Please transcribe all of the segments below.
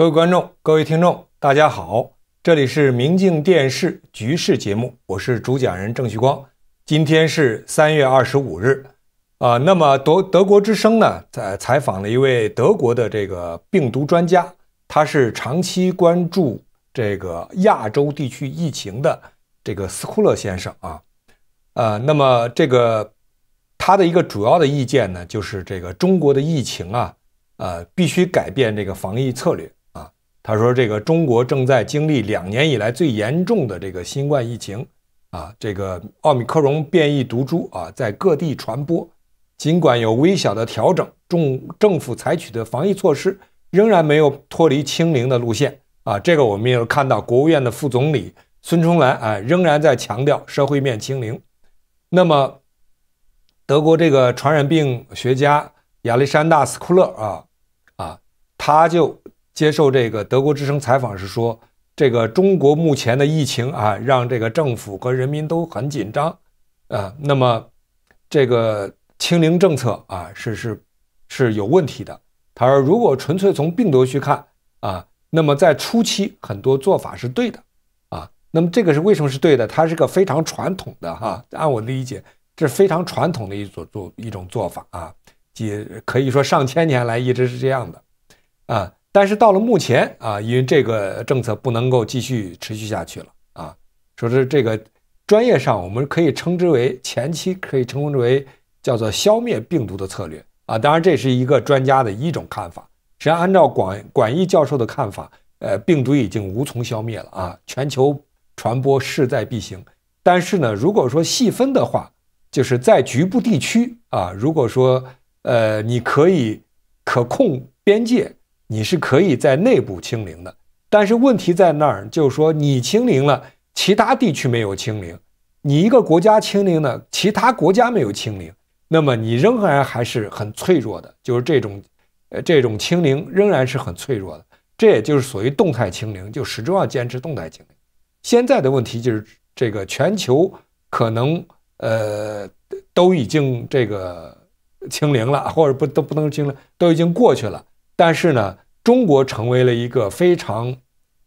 各位观众、各位听众，大家好，这里是《明镜电视》局势节目，我是主讲人郑旭光。今天是三月二十五日，啊，那么德德国之声呢，在采访了一位德国的这个病毒专家，他是长期关注这个亚洲地区疫情的这个斯库勒先生啊，呃，那么这个他的一个主要的意见呢，就是这个中国的疫情啊，呃，必须改变这个防疫策略。他说：“这个中国正在经历两年以来最严重的这个新冠疫情，啊，这个奥密克戎变异毒株啊，在各地传播。尽管有微小的调整，中政府采取的防疫措施仍然没有脱离清零的路线啊。这个我们也看到，国务院的副总理孙春兰啊，仍然在强调社会面清零。那么，德国这个传染病学家亚历山大·斯库勒啊，啊，他就。”接受这个德国之声采访是说，这个中国目前的疫情啊，让这个政府和人民都很紧张，啊。那么这个清零政策啊，是是是有问题的。他说，如果纯粹从病毒去看啊，那么在初期很多做法是对的啊。那么这个是为什么是对的？它是个非常传统的哈，按我理解，这是非常传统的一种做一种做法啊，也可以说上千年来一直是这样的啊。但是到了目前啊，因为这个政策不能够继续持续下去了啊，说是这个专业上我们可以称之为前期可以称之为叫做消灭病毒的策略啊，当然这是一个专家的一种看法。实际上，按照广广义教授的看法，呃，病毒已经无从消灭了啊，全球传播势在必行。但是呢，如果说细分的话，就是在局部地区啊，如果说呃，你可以可控边界。你是可以在内部清零的，但是问题在那儿，就是说你清零了，其他地区没有清零，你一个国家清零了，其他国家没有清零，那么你仍然还是很脆弱的，就是这种呃这种清零仍然是很脆弱的，这也就是所谓动态清零，就始终要坚持动态清零。现在的问题就是这个全球可能呃都已经这个清零了，或者不都不能清零，都已经过去了。但是呢，中国成为了一个非常，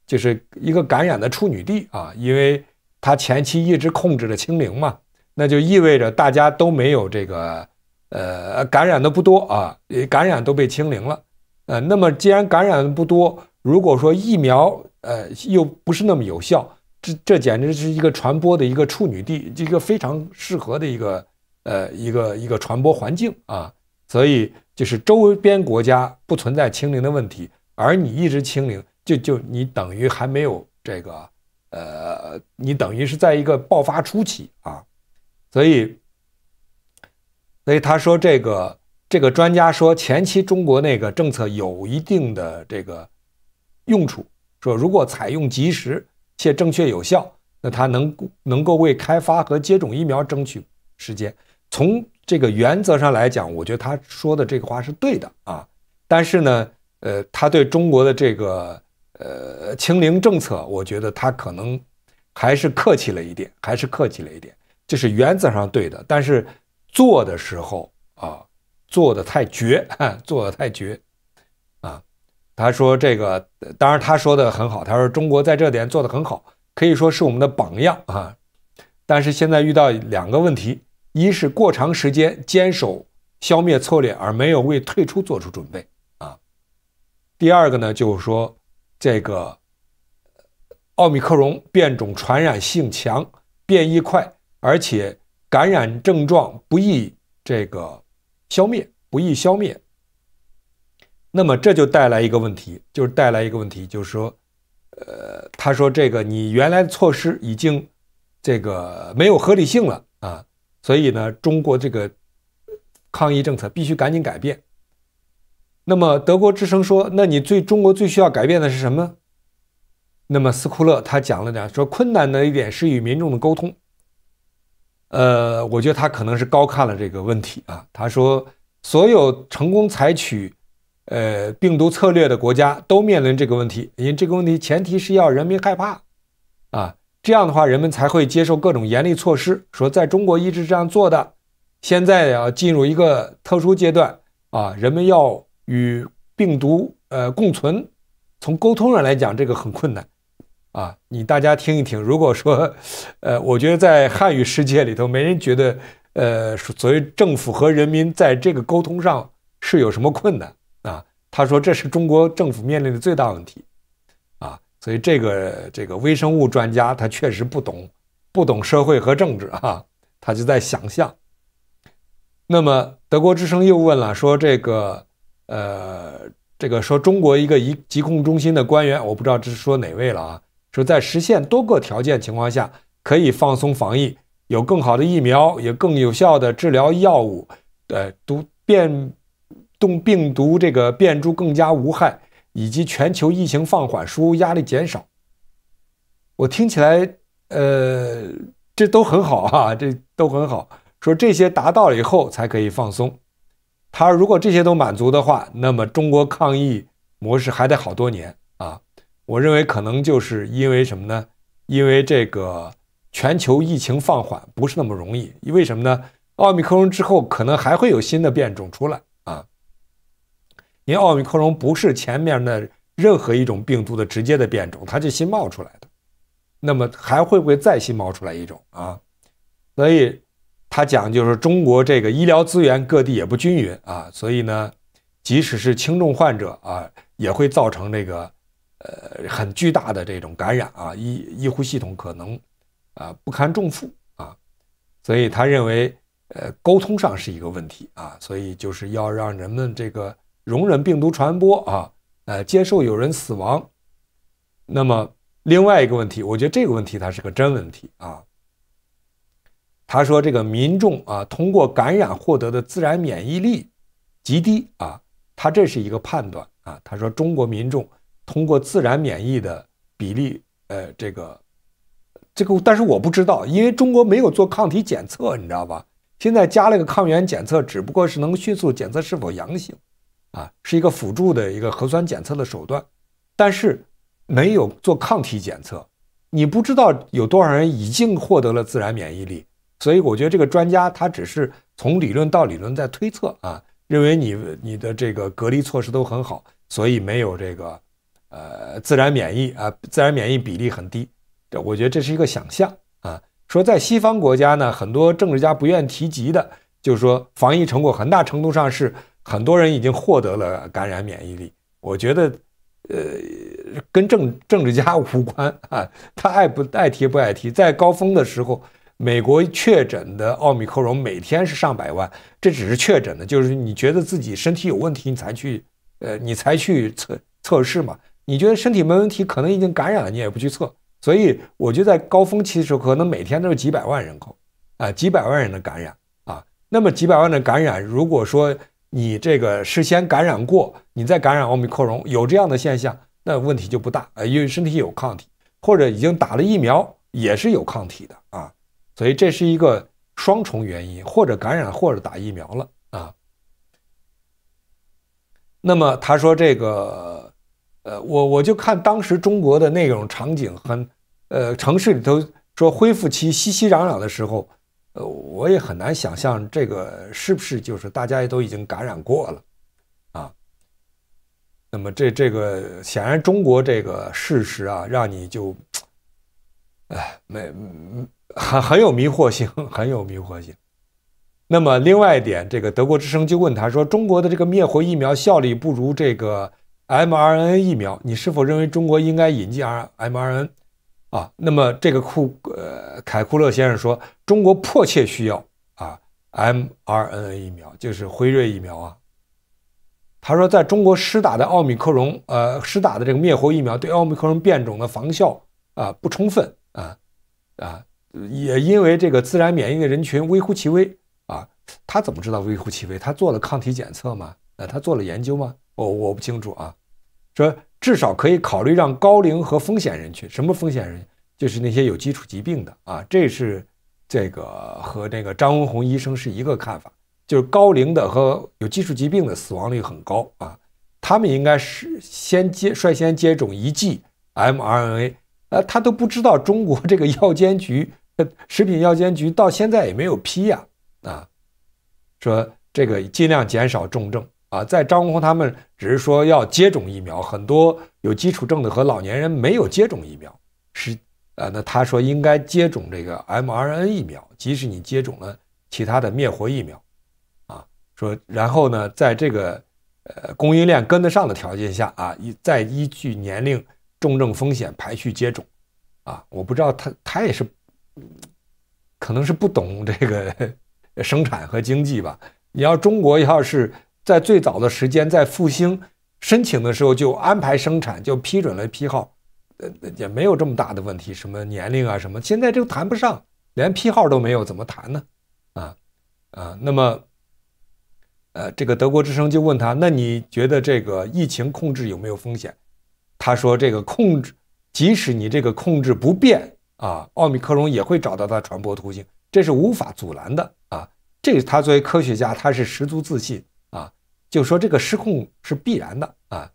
就是一个感染的处女地啊，因为它前期一直控制着清零嘛，那就意味着大家都没有这个，呃，感染的不多啊，感染都被清零了，呃，那么既然感染不多，如果说疫苗，呃，又不是那么有效，这这简直是一个传播的一个处女地，一个非常适合的一个，呃，一个一个传播环境啊，所以。就是周边国家不存在清零的问题，而你一直清零，就就你等于还没有这个，呃，你等于是在一个爆发初期啊，所以，所以他说这个这个专家说前期中国那个政策有一定的这个用处，说如果采用及时且正确有效，那它能能够为开发和接种疫苗争取时间，从。这个原则上来讲，我觉得他说的这个话是对的啊。但是呢，呃，他对中国的这个呃清零政策，我觉得他可能还是客气了一点，还是客气了一点。就是原则上对的，但是做的时候啊，做的太绝，做的太绝啊。他说这个，当然他说的很好，他说中国在这点做的很好，可以说是我们的榜样啊。但是现在遇到两个问题。一是过长时间坚守消灭策略而没有为退出做出准备啊，第二个呢，就是说这个奥密克戎变种传染性强、变异快，而且感染症状不易这个消灭，不易消灭。那么这就带来一个问题，就是带来一个问题，就是说，呃，他说这个你原来的措施已经这个没有合理性了啊。所以呢，中国这个抗疫政策必须赶紧改变。那么德国之声说，那你最中国最需要改变的是什么？那么斯库勒他讲了讲，说困难的一点是与民众的沟通。呃，我觉得他可能是高看了这个问题啊。他说，所有成功采取呃病毒策略的国家都面临这个问题，因为这个问题前提是要人民害怕啊。这样的话，人们才会接受各种严厉措施。说，在中国一直这样做的，现在要进入一个特殊阶段啊，人们要与病毒呃共存。从沟通上来讲，这个很困难啊。你大家听一听，如果说，呃，我觉得在汉语世界里头，没人觉得呃，所谓政府和人民在这个沟通上是有什么困难啊？他说，这是中国政府面临的最大问题。所以这个这个微生物专家他确实不懂，不懂社会和政治啊，他就在想象。那么德国之声又问了，说这个呃，这个说中国一个疫疾控中心的官员，我不知道这是说哪位了啊，说在实现多个条件情况下，可以放松防疫，有更好的疫苗，也更有效的治疗药物，呃，毒变动病毒这个变株更加无害。以及全球疫情放缓、输入压力减少，我听起来，呃，这都很好啊，这都很好。说这些达到了以后才可以放松。他如果这些都满足的话，那么中国抗疫模式还得好多年啊。我认为可能就是因为什么呢？因为这个全球疫情放缓不是那么容易，因为什么？呢？奥密克戎之后可能还会有新的变种出来。因为奥密克戎不是前面的任何一种病毒的直接的变种，它是新冒出来的。那么还会不会再新冒出来一种啊？所以他讲就是中国这个医疗资源各地也不均匀啊，所以呢，即使是轻重患者啊，也会造成这个呃很巨大的这种感染啊，医医护系统可能啊不堪重负啊。所以他认为呃沟通上是一个问题啊，所以就是要让人们这个。容忍病毒传播啊，呃，接受有人死亡，那么另外一个问题，我觉得这个问题它是个真问题啊。他说这个民众啊，通过感染获得的自然免疫力极低啊，他这是一个判断啊。他说中国民众通过自然免疫的比例，呃，这个这个，但是我不知道，因为中国没有做抗体检测，你知道吧？现在加了个抗原检测，只不过是能迅速检测是否阳性。啊，是一个辅助的一个核酸检测的手段，但是没有做抗体检测，你不知道有多少人已经获得了自然免疫力。所以我觉得这个专家他只是从理论到理论在推测啊，认为你你的这个隔离措施都很好，所以没有这个呃自然免疫啊，自然免疫比例很低。这我觉得这是一个想象啊。说在西方国家呢，很多政治家不愿提及的，就是说防疫成果很大程度上是。很多人已经获得了感染免疫力，我觉得，呃，跟政政治家无关啊，他爱不爱提不爱提。在高峰的时候，美国确诊的奥密克戎每天是上百万，这只是确诊的，就是你觉得自己身体有问题，你才去，呃，你才去测测试嘛。你觉得身体没问题，可能已经感染了，你也不去测。所以，我觉得在高峰期的时候，可能每天都是几百万人口，啊，几百万人的感染啊。那么几百万的感染，如果说，你这个事先感染过，你再感染奥密克戎，有这样的现象，那问题就不大啊，因为身体有抗体，或者已经打了疫苗，也是有抗体的啊，所以这是一个双重原因，或者感染，或者打疫苗了啊。那么他说这个，呃，我我就看当时中国的那种场景，很呃，城市里头说恢复期熙熙攘攘的时候。呃，我也很难想象这个是不是就是大家也都已经感染过了，啊，那么这这个显然中国这个事实啊，让你就，哎，没很很有迷惑性，很有迷惑性。那么另外一点，这个德国之声就问他说，中国的这个灭活疫苗效力不如这个 mRNA 疫苗，你是否认为中国应该引进 mRNA？啊，那么这个库呃，凯库勒先生说，中国迫切需要啊 mRNA 疫苗，就是辉瑞疫苗啊。他说，在中国施打的奥密克戎呃，施打的这个灭活疫苗对奥密克戎变种的防效啊不充分啊啊，也因为这个自然免疫的人群微乎其微啊。他怎么知道微乎其微？他做了抗体检测吗？呃，他做了研究吗？我我不清楚啊。说。至少可以考虑让高龄和风险人群，什么风险人？就是那些有基础疾病的啊，这是这个和那个张文宏医生是一个看法，就是高龄的和有基础疾病的死亡率很高啊，他们应该是先接率先接种一剂 mRNA，呃，他都不知道中国这个药监局、食品药监局到现在也没有批呀，啊，说这个尽量减少重症。啊，在张文红他们只是说要接种疫苗，很多有基础症的和老年人没有接种疫苗，是，呃，那他说应该接种这个 mRNA 疫苗，即使你接种了其他的灭活疫苗，啊，说然后呢，在这个呃供应链跟得上的条件下啊，依再依据年龄重症风险排序接种，啊，我不知道他他也是，可能是不懂这个 生产和经济吧，你要中国要是。在最早的时间，在复兴申请的时候就安排生产，就批准了批号，呃，也没有这么大的问题，什么年龄啊，什么现在就谈不上，连批号都没有，怎么谈呢？啊，啊，那么，呃，这个德国之声就问他，那你觉得这个疫情控制有没有风险？他说，这个控制，即使你这个控制不变啊，奥密克戎也会找到它传播途径，这是无法阻拦的啊。这是他作为科学家，他是十足自信。就说这个失控是必然的啊，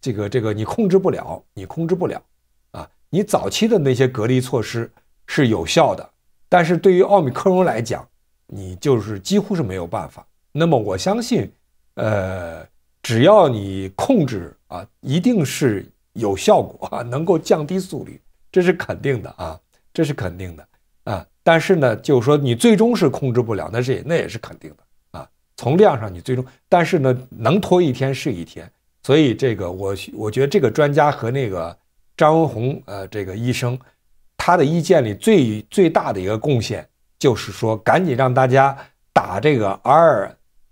这个这个你控制不了，你控制不了啊。你早期的那些隔离措施是有效的，但是对于奥密克戎来讲，你就是几乎是没有办法。那么我相信，呃，只要你控制啊，一定是有效果啊，能够降低速率，这是肯定的啊，这是肯定的啊。但是呢，就是说你最终是控制不了，那是那也是肯定的。从量上你最终，但是呢，能拖一天是一天。所以这个我我觉得这个专家和那个张文宏呃这个医生，他的意见里最最大的一个贡献就是说，赶紧让大家打这个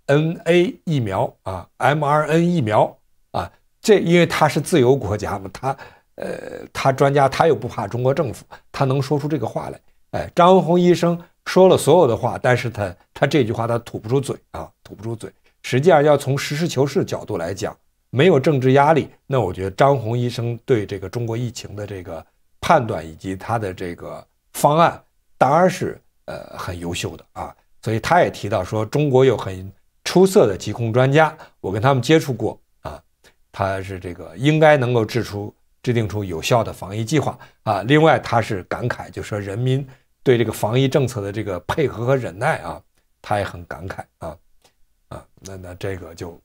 RNA 疫苗啊，mRNA 疫苗啊。这因为他是自由国家嘛，他呃他专家他又不怕中国政府，他能说出这个话来。哎，张文宏医生。说了所有的话，但是他他这句话他吐不出嘴啊，吐不出嘴。实际上，要从实事求是角度来讲，没有政治压力，那我觉得张红医生对这个中国疫情的这个判断以及他的这个方案，当然是呃很优秀的啊。所以他也提到说，中国有很出色的疾控专家，我跟他们接触过啊，他是这个应该能够制出制定出有效的防疫计划啊。另外，他是感慨就说人民。对这个防疫政策的这个配合和忍耐啊，他也很感慨啊啊，那那这个就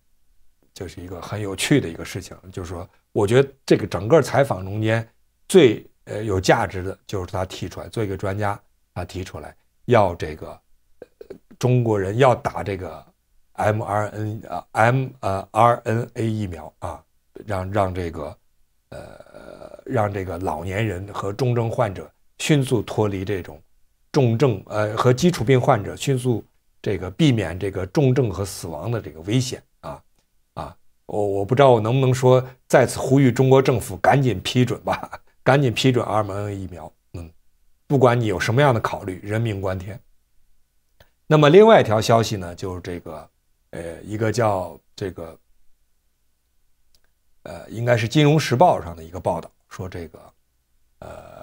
就是一个很有趣的一个事情，就是说，我觉得这个整个采访中间最呃有价值的就是他提出来，做一个专家，他提出来要这个中国人要打这个 m R N 啊 m 呃 R N A 疫苗啊，让让这个呃让这个老年人和重症患者迅速脱离这种。重症呃和基础病患者迅速这个避免这个重症和死亡的这个危险啊啊我我不知道我能不能说再次呼吁中国政府赶紧批准吧赶紧批准 m n 疫苗嗯不管你有什么样的考虑人命关天那么另外一条消息呢就是这个呃一个叫这个呃应该是金融时报上的一个报道说这个呃。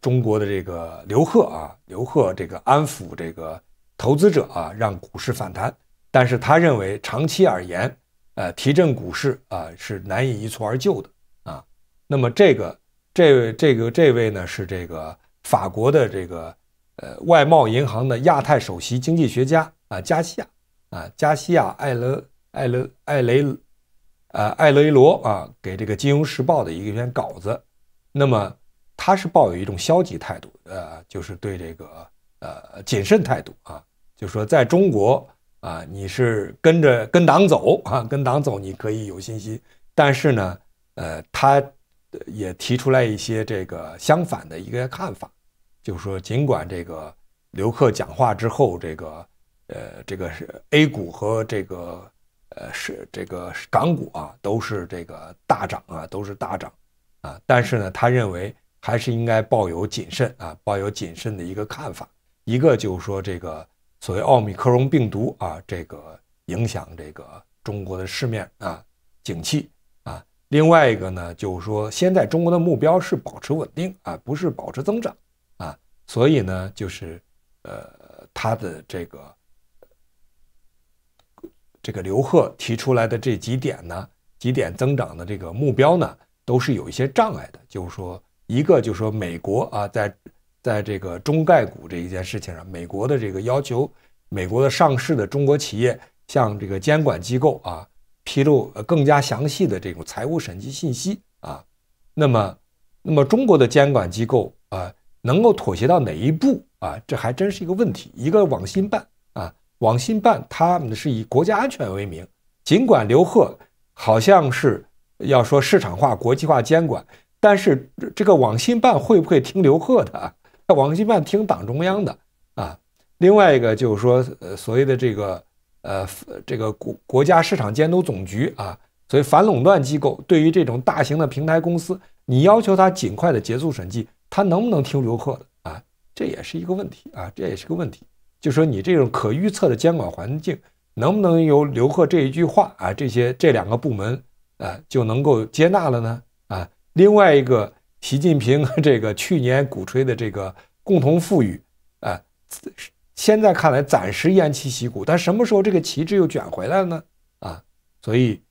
中国的这个刘鹤啊，刘鹤这个安抚这个投资者啊，让股市反弹。但是他认为长期而言，呃，提振股市啊是难以一蹴而就的啊。那么这个这位这个这位呢是这个法国的这个呃外贸银行的亚太首席经济学家啊，加西亚啊，加西亚艾勒艾勒艾雷呃艾雷罗啊，给这个《金融时报》的一篇稿子。那么。他是抱有一种消极态度，呃，就是对这个呃谨慎态度啊，就说在中国啊，你是跟着跟党走啊，跟党走你可以有信心，但是呢，呃，他也提出来一些这个相反的一个看法，就是说尽管这个刘克讲话之后，这个呃，这个是 A 股和这个呃是这个港股啊，都是这个大涨啊，都是大涨啊，但是呢，他认为。还是应该抱有谨慎啊，抱有谨慎的一个看法。一个就是说，这个所谓奥密克戎病毒啊，这个影响这个中国的市面啊，景气啊。另外一个呢，就是说，现在中国的目标是保持稳定啊，不是保持增长啊。所以呢，就是，呃，他的这个这个刘鹤提出来的这几点呢，几点增长的这个目标呢，都是有一些障碍的，就是说。一个就说美国啊，在在这个中概股这一件事情上，美国的这个要求，美国的上市的中国企业向这个监管机构啊披露更加详细的这种财务审计信息啊，那么那么中国的监管机构啊能够妥协到哪一步啊？这还真是一个问题。一个网信办啊，网信办他们是以国家安全为名，尽管刘鹤好像是要说市场化、国际化监管。但是这个网信办会不会听刘鹤的啊？网信办听党中央的啊。另外一个就是说，呃，所谓的这个呃这个国国家市场监督总局啊，所谓反垄断机构，对于这种大型的平台公司，你要求他尽快的结束审计，他能不能听刘鹤的啊？这也是一个问题啊，这也是个问题。就说你这种可预测的监管环境，能不能由刘鹤这一句话啊，这些这两个部门啊就能够接纳了呢？啊？另外一个，习近平 这个去年鼓吹的这个共同富裕，啊，现在看来暂时偃旗息鼓，但什么时候这个旗帜又卷回来了呢？啊，所以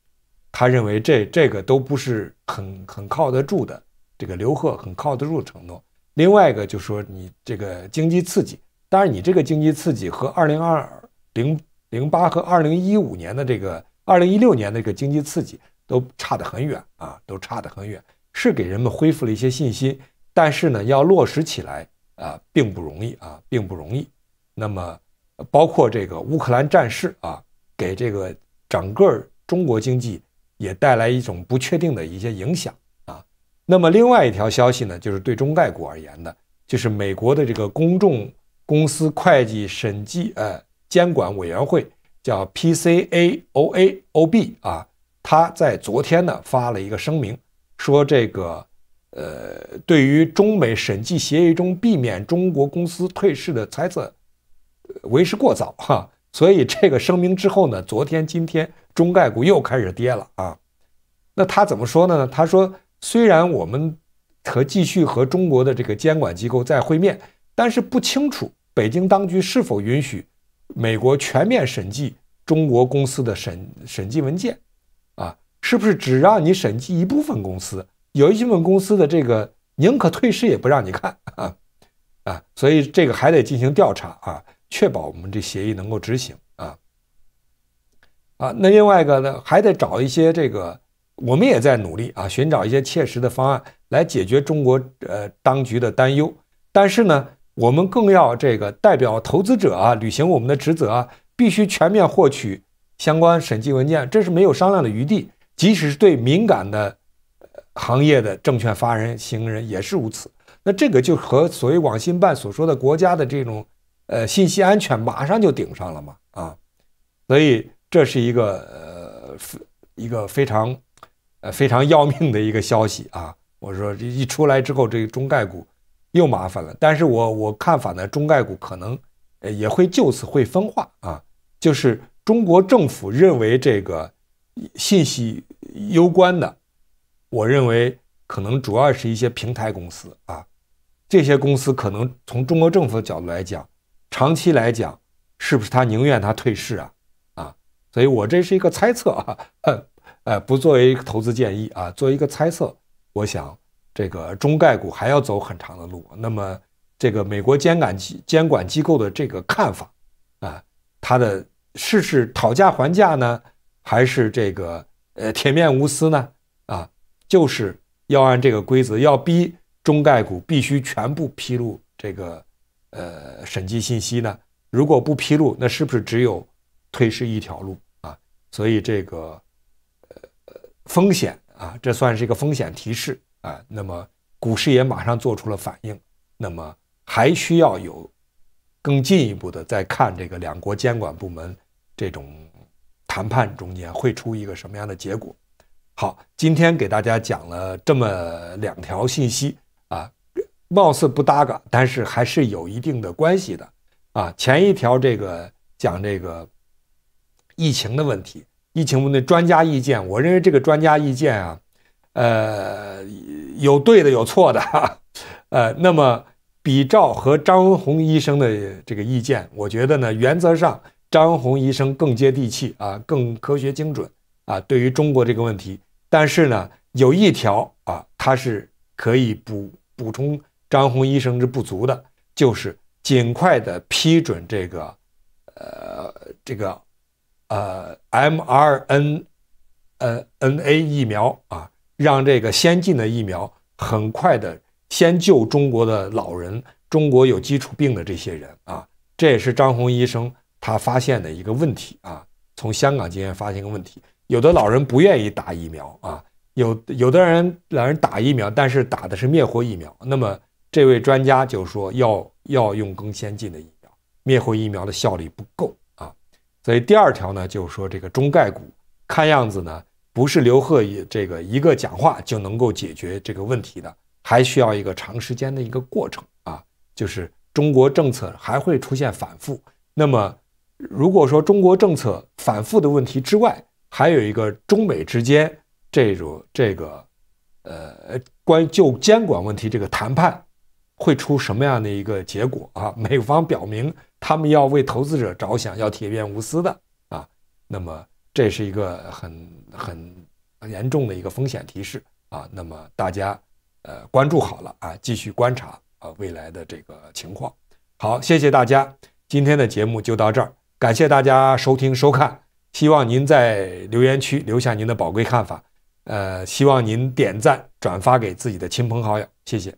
他认为这这个都不是很很靠得住的，这个刘鹤很靠得住承诺。另外一个就说你这个经济刺激，当然你这个经济刺激和二零二零零八和二零一五年的这个二零一六年的这个经济刺激都差得很远啊，都差得很远。是给人们恢复了一些信心，但是呢，要落实起来啊，并不容易啊，并不容易。那么，包括这个乌克兰战事啊，给这个整个中国经济也带来一种不确定的一些影响啊。那么，另外一条消息呢，就是对中概股而言的，就是美国的这个公众公司会计审计呃监管委员会叫 PCAOA OB 啊，他在昨天呢发了一个声明。说这个，呃，对于中美审计协议中避免中国公司退市的猜测，为时过早哈。所以这个声明之后呢，昨天、今天中概股又开始跌了啊。那他怎么说呢？他说，虽然我们和继续和中国的这个监管机构在会面，但是不清楚北京当局是否允许美国全面审计中国公司的审审计文件。是不是只让你审计一部分公司？有一部分公司的这个宁可退市也不让你看啊啊！所以这个还得进行调查啊，确保我们这协议能够执行啊啊！那另外一个呢，还得找一些这个，我们也在努力啊，寻找一些切实的方案来解决中国呃当局的担忧。但是呢，我们更要这个代表投资者啊，履行我们的职责啊，必须全面获取相关审计文件，这是没有商量的余地。即使是对敏感的行业的证券发行人也是如此。那这个就和所谓网信办所说的国家的这种呃信息安全，马上就顶上了嘛啊。所以这是一个呃一个非常呃非常要命的一个消息啊。我说一出来之后，这个中概股又麻烦了。但是我我看法呢，中概股可能呃也会就此会分化啊。就是中国政府认为这个。信息攸关的，我认为可能主要是一些平台公司啊，这些公司可能从中国政府的角度来讲，长期来讲，是不是他宁愿他退市啊？啊，所以我这是一个猜测啊，呃，不作为一个投资建议啊，作为一个猜测。我想这个中概股还要走很长的路。那么这个美国监管监管机构的这个看法啊，他的是是讨价还价呢？还是这个呃铁面无私呢啊，就是要按这个规则，要逼中概股必须全部披露这个呃审计信息呢。如果不披露，那是不是只有退市一条路啊？所以这个呃风险啊，这算是一个风险提示啊。那么股市也马上做出了反应。那么还需要有更进一步的再看这个两国监管部门这种。谈判中间会出一个什么样的结果？好，今天给大家讲了这么两条信息啊，貌似不搭嘎，但是还是有一定的关系的啊。前一条这个讲这个疫情的问题，疫情问题专家意见，我认为这个专家意见啊，呃，有对的有错的，呃，那么比照和张文宏医生的这个意见，我觉得呢，原则上。张红医生更接地气啊，更科学精准啊，对于中国这个问题，但是呢，有一条啊，他是可以补补充张红医生之不足的，就是尽快的批准这个呃这个呃 m r n 呃 n a 疫苗啊，让这个先进的疫苗很快的先救中国的老人，中国有基础病的这些人啊，这也是张红医生。他发现的一个问题啊，从香港经验发现一个问题，有的老人不愿意打疫苗啊，有有的人老人打疫苗，但是打的是灭活疫苗。那么这位专家就说要要用更先进的疫苗，灭活疫苗的效力不够啊。所以第二条呢，就是说这个中概股，看样子呢，不是刘鹤这个一个讲话就能够解决这个问题的，还需要一个长时间的一个过程啊，就是中国政策还会出现反复。那么如果说中国政策反复的问题之外，还有一个中美之间这种这个，呃，关于就监管问题这个谈判会出什么样的一个结果啊？美方表明他们要为投资者着想，要铁面无私的啊，那么这是一个很很严重的一个风险提示啊，那么大家呃关注好了啊，继续观察啊未来的这个情况。好，谢谢大家，今天的节目就到这儿。感谢大家收听收看，希望您在留言区留下您的宝贵看法。呃，希望您点赞转发给自己的亲朋好友，谢谢。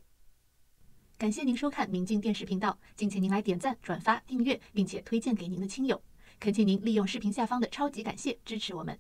感谢您收看明镜电视频道，敬请您来点赞、转发、订阅，并且推荐给您的亲友。恳请您利用视频下方的超级感谢支持我们。